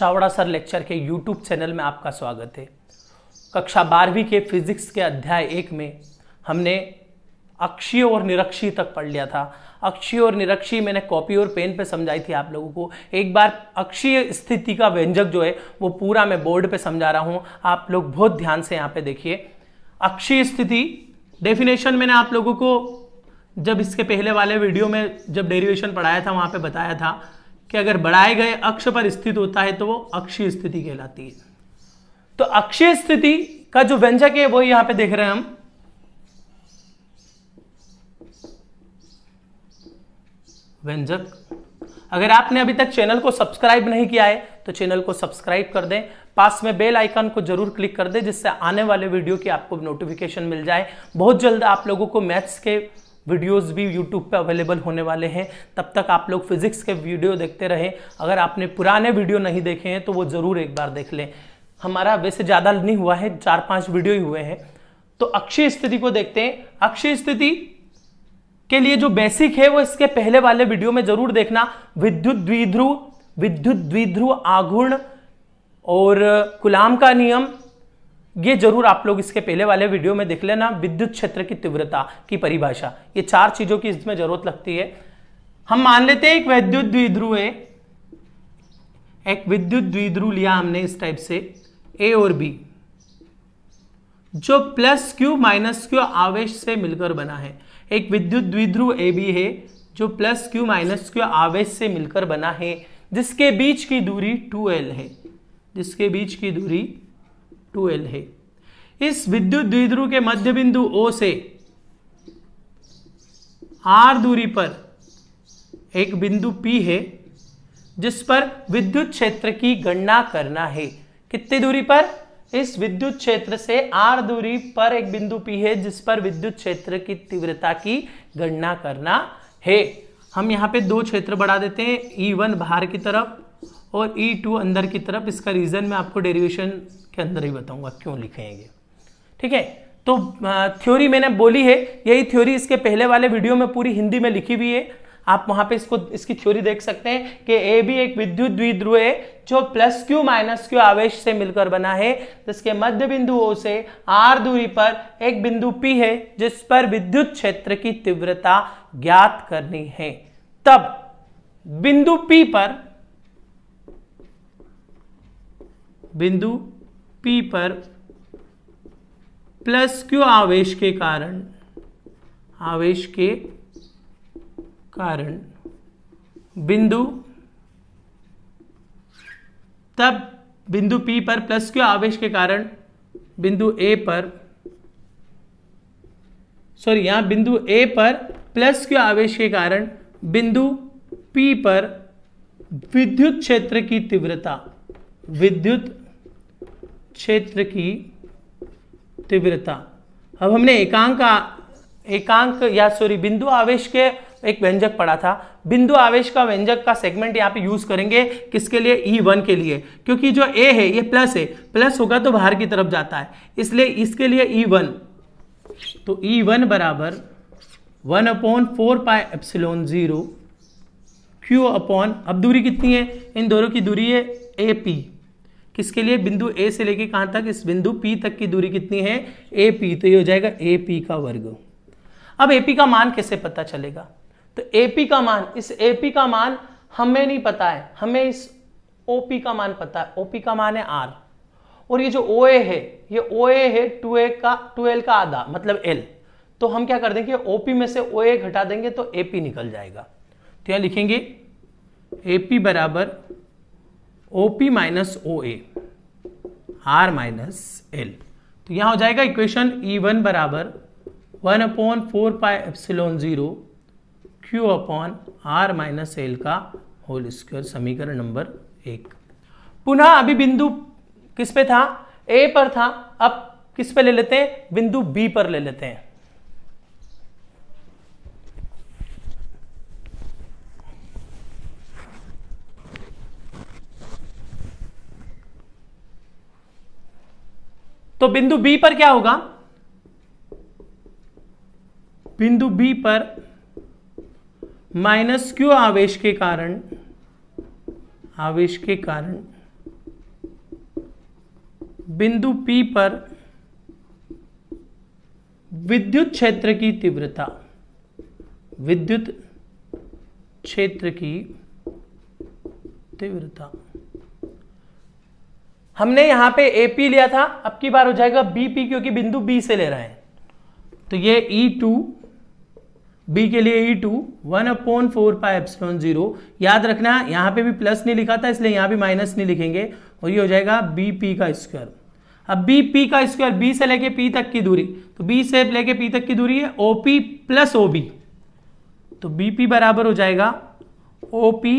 Chavda sir lecture के YouTube channel में आपका स्वागत है कक्षा बारहवीं के फिजिक्स के अध्याय एक में हमने अक्षीय और निरक्षी तक पढ़ लिया था अक्षीय और निरक्षी मैंने कॉपी और पेन पे समझाई थी आप लोगों को एक बार अक्षीय स्थिति का व्यंजक जो है वो पूरा मैं बोर्ड पे समझा रहा हूँ आप लोग बहुत ध्यान से यहाँ पे देखिए अक्षीय स्थिति डेफिनेशन मैंने आप लोगों को जब इसके पहले वाले वीडियो में जब डेरिवेशन पढ़ाया था वहाँ पे बताया था कि अगर बढ़ाए गए अक्ष पर स्थित होता है तो वो अक्षीय स्थिति कहलाती है तो अक्षीय स्थिति का जो व्यंजक है वो यहां पे देख रहे हैं हम व्यंजक अगर आपने अभी तक चैनल को सब्सक्राइब नहीं किया है तो चैनल को सब्सक्राइब कर दें पास में बेल आइकन को जरूर क्लिक कर दें जिससे आने वाले वीडियो की आपको नोटिफिकेशन मिल जाए बहुत जल्द आप लोगों को मैथ्स के वीडियोस भी यूट्यूब पे अवेलेबल होने वाले हैं तब तक आप लोग फिजिक्स के वीडियो देखते रहे अगर आपने पुराने वीडियो नहीं देखे हैं तो वो ज़रूर एक बार देख लें हमारा वैसे ज़्यादा नहीं हुआ है चार पांच वीडियो ही हुए हैं तो अक्षय स्थिति को देखते हैं अक्षय स्थिति के लिए जो बेसिक है वो इसके पहले वाले वीडियो में जरूर देखना विद्युत द्विध्रुव विद्युत द्विध्रुव आघूर्ण और गुलाम का नियम ये जरूर आप लोग इसके पहले वाले वीडियो में देख लेना विद्युत क्षेत्र की तीव्रता की परिभाषा ये चार चीजों की इसमें जरूरत लगती है हम मान लेते हैं एक विद्युत द्विध्रुव है एक विद्युत द्विध्रुव लिया हमने इस टाइप से ए और बी जो प्लस क्यू माइनस क्यू आवेश से मिलकर बना है एक विद्युत द्विध्रुव ए बी है जो प्लस क्यू माइनस क्यू आवेश से मिलकर बना है जिसके बीच की दूरी टू एल है जिसके बीच की दूरी 2L है इस विद्युत द्विध्रुव के मध्य बिंदु O से R दूरी पर एक बिंदु P है जिस पर विद्युत क्षेत्र की गणना करना है कितनी दूरी पर इस विद्युत क्षेत्र से r दूरी पर एक बिंदु P है जिस पर विद्युत क्षेत्र की तीव्रता की गणना करना है हम यहां पे दो क्षेत्र बढ़ा देते हैं E1 बाहर की तरफ और E2 अंदर की तरफ इसका रीजन मैं आपको डेरिवेशन के अंदर ही बताऊंगा क्यों लिखेंगे ठीक है तो थ्योरी मैंने बोली है यही थ्योरी इसके पहले वाले वीडियो में पूरी हिंदी में लिखी हुई है आप वहां पे इसको इसकी थ्योरी देख सकते हैं कि ए भी एक विद्युत द्विध्रुव है जो प्लस क्यू माइनस क्यू आवेश से मिलकर बना है जिसके मध्य बिंदुओं से आर दूरी पर एक बिंदु पी है जिस पर विद्युत क्षेत्र की तीव्रता ज्ञात करनी है तब बिंदु पी पर बिंदु पी पर प्लस क्यू आवेश के कारण आवेश के कारण बिंदु तब बिंदु P पर प्लस क्यू आवेश के कारण बिंदु A पर सॉरी यहां बिंदु A पर प्लस क्यू आवेश के कारण बिंदु P पर विद्युत क्षेत्र की तीव्रता विद्युत क्षेत्र की तीव्रता अब हमने एकांक एकांक या सॉरी बिंदु आवेश के एक व्यंजक पढ़ा था बिंदु आवेश का व्यंजक का सेगमेंट यहाँ पे यूज करेंगे किसके लिए ई e वन के लिए क्योंकि जो ए है ये प्लस है प्लस होगा तो बाहर की तरफ जाता है इसलिए इसके लिए ई e वन तो ई e वन बराबर one upon four pi epsilon zero Q upon अब दूरी कितनी है इन दोनों की दूरी है ए पी किसके लिए बिंदु ए से लेके कहां तक इस बिंदु पी तक की दूरी कितनी है ए पी तो ये हो जाएगा ए पी का वर्ग अब ए पी का मान कैसे पता चलेगा तो ए पी का मान इस ए पी का मान हमें नहीं पता है हमें इस ओ पी का मान पता है ओपी का मान है आर और ये जो ओ ए है ये ओ ए है टू ए का टू एल का आधा मतलब एल तो हम क्या कर देंगे ओपी में से ओ ए घटा देंगे तो ए पी निकल जाएगा तो यहां लिखेंगे ए पी बराबर O P minus O A R minus L तो यहां हो जाएगा इक्वेशन ई वन बराबर one upon four pi epsilon zero Q upon R minus L का होल स्क्वायर समीकरण नंबर एक पुनः अभी बिंदु किस पे था ए पर था अब किस पे ले लेते हैं बिंदु बी पर ले लेते हैं तो बिंदु बी पर क्या होगा बिंदु बी पर माइनस क्यू आवेश के कारण आवेश के कारण बिंदु पी पर विद्युत क्षेत्र की तीव्रता विद्युत क्षेत्र की तीव्रता हमने यहां पे ए पी लिया था अब की बार हो जाएगा बी पी क्योंकि बिंदु बी से ले रहे हैं तो ये ई टू बी के लिए E two one upon four pi zero याद रखना यहां पे भी प्लस नहीं लिखा था इसलिए यहां भी माइनस नहीं लिखेंगे और ये हो जाएगा बी पी का स्क्वायर अब BP का स्क्वायर बी से लेके पी तक की दूरी तो बी से लेके पी तक की दूरी है OP प्लस ओ बी तो बी पी बराबर हो जाएगा O P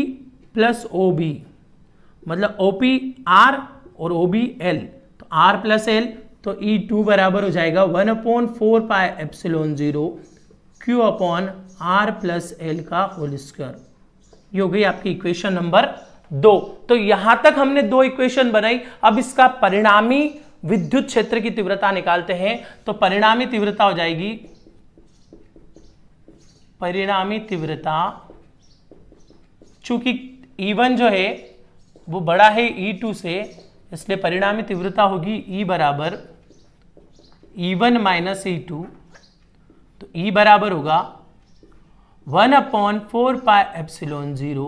plus O B मतलब ओ पी आर और ओ बी एल तो आर प्लस एल तो ई e टू बराबर हो जाएगा one upon four pi epsilon zero Q upon R plus L का होल स्क्वायर ये हो गई आपकी इक्वेशन नंबर दो तो यहां तक हमने दो इक्वेशन बनाई अब इसका परिणामी विद्युत क्षेत्र की तीव्रता निकालते हैं तो परिणामी तीव्रता हो जाएगी परिणामी तीव्रता चूंकि E1 जो है वो बड़ा है E2 से इसलिए परिणामी तीव्रता होगी E बराबर E one minus E two तो E बराबर होगा one upon four pi epsilon zero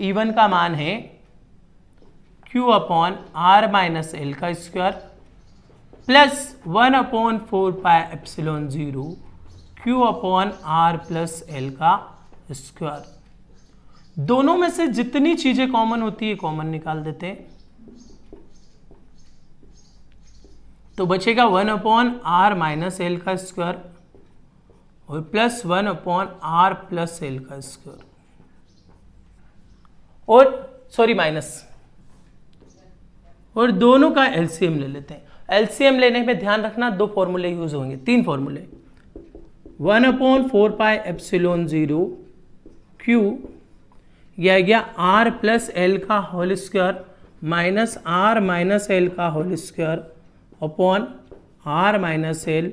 E one का मान है Q अपॉन आर माइनस एल का square plus one upon four pi epsilon zero Q अपॉन आर प्लस एल का स्क्वायर दोनों में से जितनी चीज़ें कॉमन होती है कॉमन निकाल देते हैं तो बचेगा one upon R minus L का स्क्वायर और plus one upon R plus L का स्क्वायर और सॉरी माइनस और दोनों का एलसीएम ले लेते हैं एलसीएम लेने में ध्यान रखना दो फॉर्मूले यूज होंगे तीन फॉर्मूले one upon four pi epsilon zero Q यह गया आर प्लस एल का whole square minus R minus L का whole square upon R minus L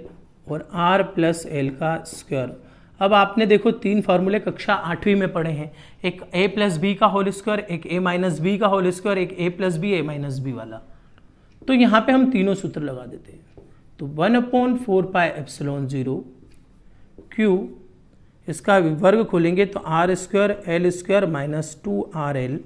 और आर प्लस एल का स्क्वायर अब आपने देखो तीन फार्मूले कक्षा आठवीं में पढ़े हैं एक ए प्लस बी का होल स्क्वायर एक ए माइनस बी का होल स्क्वायर एक A plus B A minus B वाला तो यहाँ पे हम तीनों सूत्र लगा देते हैं तो one upon four pi epsilon zero Q इसका वर्ग खोलेंगे तो R square L square minus two R L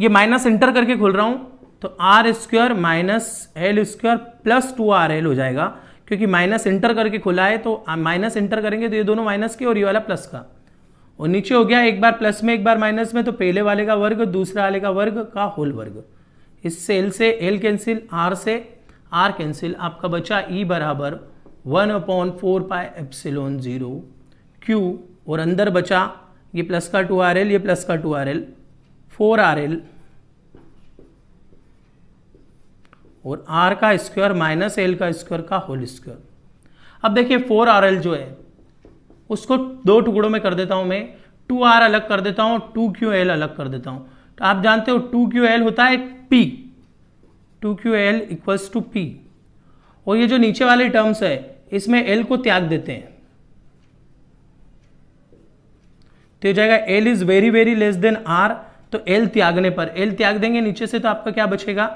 ये माइनस इंटर करके खोल रहा हूँ तो R square minus L square plus two R L हो जाएगा क्योंकि माइनस इंटर करके खुला है तो माइनस इंटर करेंगे तो ये दोनों माइनस के और ये वाला प्लस का और नीचे हो गया एक बार प्लस में एक बार माइनस में तो पहले वाले का वर्ग दूसरा वाले का वर्ग का होल वर्ग इससे एल से एल कैंसिल आर से आर कैंसिल आपका बचा ई e बराबर one upon four pi epsilon zero Q और अंदर बचा ये प्लस का टू आर एल ये प्लस का two R L four R L और आर का स्क्वायर माइनस एल का स्क्वायर का होल स्क्वायर अब देखिए फोर आर एल जो है उसको दो टुकड़ों में कर देता हूं मैं टू आर अलग कर देता हूं टू क्यू एल अलग कर देता हूं तो आप जानते हो टू क्यू एल होता है P two Q L equals to P और ये जो नीचे वाले टर्म्स है इसमें एल को त्याग देते हैं तो जाएगा L is very very less than R तो एल त्यागने पर एल त्याग देंगे नीचे से तो आपका क्या बचेगा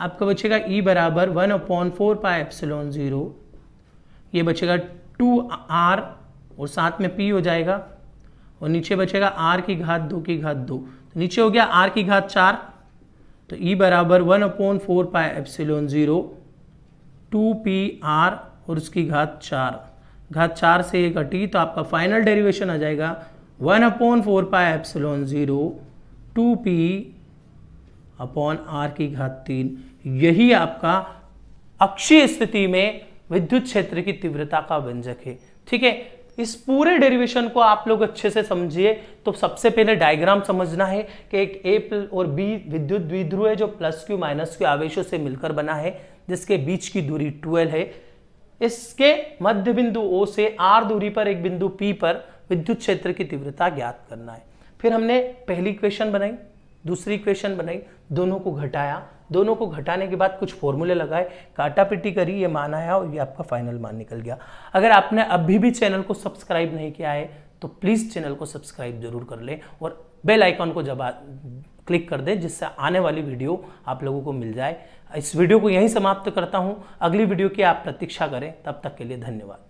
आपका बचेगा ई e बराबर one upon four pi epsilon zero ये बचेगा टू आर और साथ में पी हो जाएगा और नीचे बचेगा आर की घात दो की घात दो तो नीचे हो गया आर की घात चार तो ई e बराबर one upon four pi epsilon zero two P R और उसकी घात चार घात चार से ये घटी तो आपका फाइनल डेरिवेशन आ जाएगा one upon four pi epsilon zero two P upon R की घात तीन यही आपका अक्षीय स्थिति में विद्युत क्षेत्र की तीव्रता का व्यंजक है ठीक है इस पूरे डेरिवेशन को आप लोग अच्छे से समझिए तो सबसे पहले डायग्राम समझना है कि एक ए और बी विद्युत द्विध्रुव है जो प्लस क्यू माइनस क्यू आवेशों से मिलकर बना है जिसके बीच की दूरी ट्वेल्व है इसके मध्य बिंदु ओ से आर दूरी पर एक बिंदु पी पर विद्युत क्षेत्र की तीव्रता ज्ञात करना है फिर हमने पहली इक्वेशन बनाई दूसरी इक्वेशन बनाई दोनों को घटाया दोनों को घटाने के बाद कुछ फॉर्मूले लगाए काटा पिटी करी ये मान आया और ये आपका फाइनल मान निकल गया अगर आपने अभी भी चैनल को सब्सक्राइब नहीं किया है तो प्लीज़ चैनल को सब्सक्राइब जरूर कर लें और बेल आइकॉन को जब क्लिक कर दें जिससे आने वाली वीडियो आप लोगों को मिल जाए इस वीडियो को यहीं समाप्त करता हूँ अगली वीडियो की आप प्रतीक्षा करें तब तक के लिए धन्यवाद